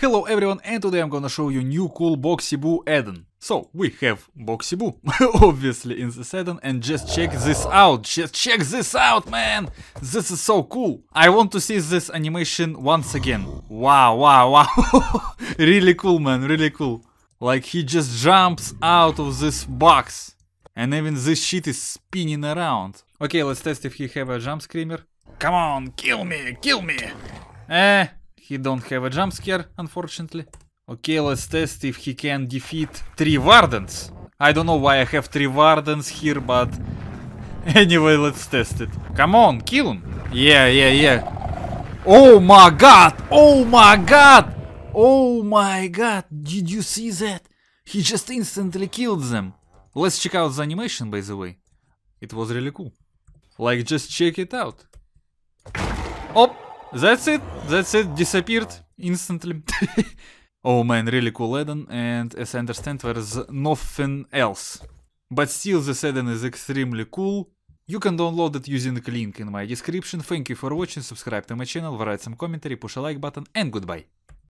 Hello everyone and today I'm gonna show you new cool Boxyboo add-on. So we have Boxyboo obviously in this add and just check this out, just check this out man! This is so cool! I want to see this animation once again. Wow, wow, wow! really cool man, really cool. Like he just jumps out of this box. And even this shit is spinning around. Okay, let's test if he have a jump screamer. Come on, kill me, kill me! Eh, he don't have a jump scare, unfortunately. Okay, let's test if he can defeat three Wardens. I don't know why I have three Wardens here, but... Anyway, let's test it. Come on, kill him. Yeah, yeah, yeah. Oh my god! Oh my god! Oh my god! Did you see that? He just instantly killed them. Let's check out the animation, by the way. It was really cool. Like, just check it out. That's it. That's it. Disappeared instantly. oh man, really cool Eden. and as I understand, there's nothing else. But still, this add is extremely cool. You can download it using the link in my description. Thank you for watching, subscribe to my channel, write some commentary, push a like button, and goodbye.